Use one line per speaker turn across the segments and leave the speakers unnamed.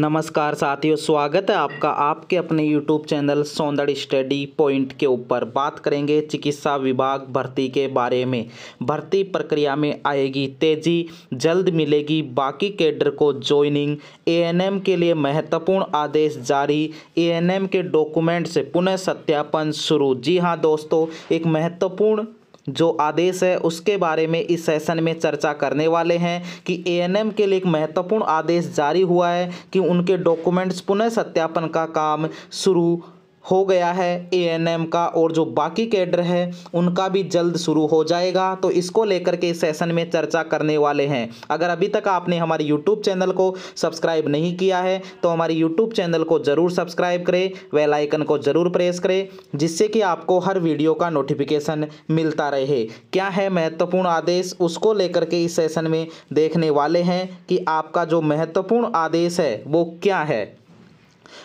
नमस्कार साथियों स्वागत है आपका आपके अपने YouTube channel Saundarya study point के ऊपर बात करेंगे चिकित्सा विभाग भर्ती के बारे में भर्ती प्रक्रिया में आएगी तेजी जल्द मिलेगी बाकी कैडर को ज्वाइनिंग एएनएम के लिए महत्वपूर्ण आदेश जारी एएनएम के डॉक्यूमेंट से पुनः सत्यापन शुरू जी हाँ दोस्तों एक महत्वपूर्ण जो आदेश है उसके बारे में इस सेशन में चर्चा करने वाले हैं कि ए के लिए एक महत्वपूर्ण आदेश जारी हुआ है कि उनके डॉक्यूमेंट्स पुनः सत्यापन का काम शुरू हो गया है ए का और जो बाकी कैडर है उनका भी जल्द शुरू हो जाएगा तो इसको लेकर के इस सेशन में चर्चा करने वाले हैं अगर अभी तक आपने हमारे यूट्यूब चैनल को सब्सक्राइब नहीं किया है तो हमारे यूट्यूब चैनल को ज़रूर सब्सक्राइब करें वेल आइकन को ज़रूर प्रेस करें जिससे कि आपको हर वीडियो का नोटिफिकेशन मिलता रहे क्या है महत्वपूर्ण आदेश उसको लेकर के इस सेशन में देखने वाले हैं कि आपका जो महत्वपूर्ण आदेश है वो क्या है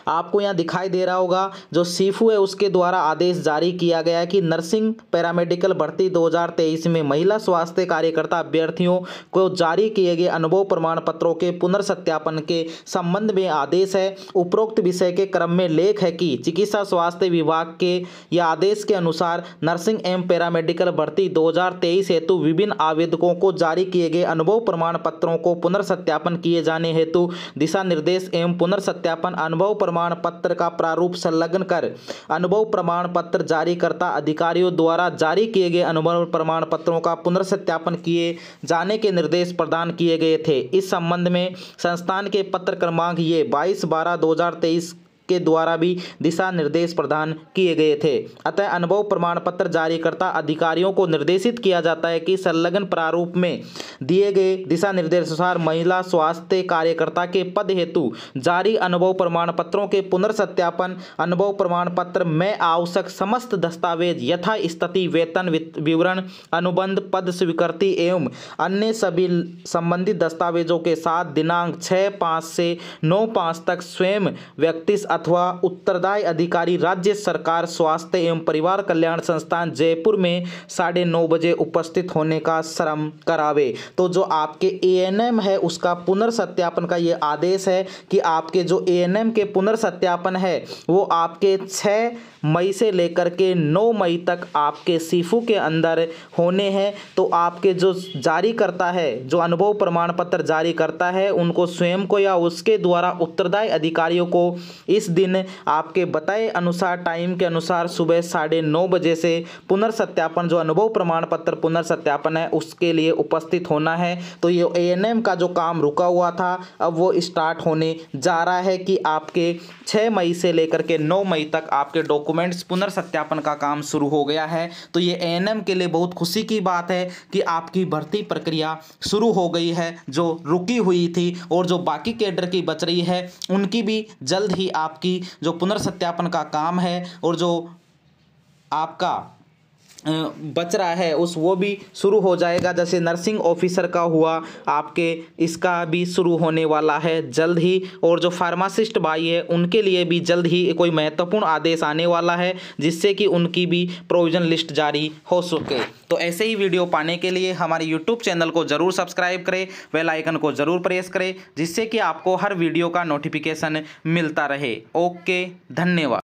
आपको यहाँ दिखाई दे रहा होगा जो सीफू है उसके द्वारा आदेश जारी किया गया है कि नर्सिंग पैरामेडिकल भर्ती 2023 में महिला स्वास्थ्य कार्यकर्ता अभ्यर्थियों को जारी किए गए अनुभव प्रमाण पत्रों के पुनर्सत्यापन के संबंध में आदेश है उपरोक्त विषय के क्रम में लेख है कि चिकित्सा स्वास्थ्य विभाग के या आदेश के अनुसार नर्सिंग एवं पैरामेडिकल भर्ती दो हेतु विभिन्न आवेदकों को जारी किए गए अनुभव प्रमाण पत्रों को पुनर्सत्यापन किए जाने हेतु दिशा निर्देश एवं पुनर्सत्यापन अनुभव अनुभव प्रमाण पत्र का प्रारूप संलग्न कर अनुभव प्रमाण पत्र जारीकर्ता अधिकारियों द्वारा जारी किए गए अनुभव प्रमाण पत्रों का पुनर्सत्यापन किए जाने के निर्देश प्रदान किए गए थे इस संबंध में संस्थान के पत्र क्रमांक ये बाईस बारह दो के द्वारा भी दिशा निर्देश प्रदान किए गए थे अतः अनुभव प्रमाण पत्र जारीकर्ता अधिकारियों को निर्देशित किया जाता है कि संलग्न प्रारूप में दिए गए दिशा निर्देशानुसार महिला स्वास्थ्य कार्यकर्ता के पद हेतु जारी अनुभव प्रमाण पत्रों के पुनर्सत्यापन अनुभव प्रमाण पत्र में आवश्यक समस्त दस्तावेज यथास्थिति वेतन विवरण अनुबंध पद स्वीकृति एवं अन्य सभी संबंधित दस्तावेजों के साथ दिनांक छः पाँच से नौ पाँच तक स्वयं व्यक्ति अथवा उत्तरदायी अधिकारी राज्य सरकार स्वास्थ्य एवं परिवार कल्याण संस्थान जयपुर में साढ़े नौ बजे उपस्थित होने का श्रम करावे तो जो आपके एएनएम है उसका पुनर्सत्यापन का ये आदेश है कि आपके जो एएनएम के पुनर्सत्यापन है वो आपके छः मई से लेकर के नौ मई तक आपके सीफू के अंदर होने हैं तो आपके जो जारी करता है जो अनुभव प्रमाण पत्र जारी करता है उनको स्वयं को या उसके द्वारा उत्तरदायी अधिकारियों को इस इस दिन आपके बताए अनुसार टाइम के अनुसार सुबह साढ़े नौ बजे से पुनर्सत्यापन जो अनुभव प्रमाण पत्र पुनर्सत्यापन है उसके लिए उपस्थित होना है तो ये एएनएम का जो काम रुका हुआ था अब वो स्टार्ट होने जा रहा है कि आपके छः मई से लेकर के नौ मई तक आपके डॉक्यूमेंट्स पुनर्सत्यापन का काम शुरू हो गया है तो ये ए के लिए बहुत खुशी की बात है कि आपकी भर्ती प्रक्रिया शुरू हो गई है जो रुकी हुई थी और जो बाकी कैडर की बच रही है उनकी भी जल्द ही आप आपकी जो पुनर्सत्यापन का काम है और जो आपका बच रहा है उस वो भी शुरू हो जाएगा जैसे नर्सिंग ऑफिसर का हुआ आपके इसका भी शुरू होने वाला है जल्द ही और जो फार्मासिस्ट भाई है उनके लिए भी जल्द ही कोई महत्वपूर्ण आदेश आने वाला है जिससे कि उनकी भी प्रोविज़न लिस्ट जारी हो सके तो ऐसे ही वीडियो पाने के लिए हमारे यूट्यूब चैनल को ज़रूर सब्सक्राइब करें वेलाइकन को ज़रूर प्रेस करें जिससे कि आपको हर वीडियो का नोटिफिकेशन मिलता रहे ओके धन्यवाद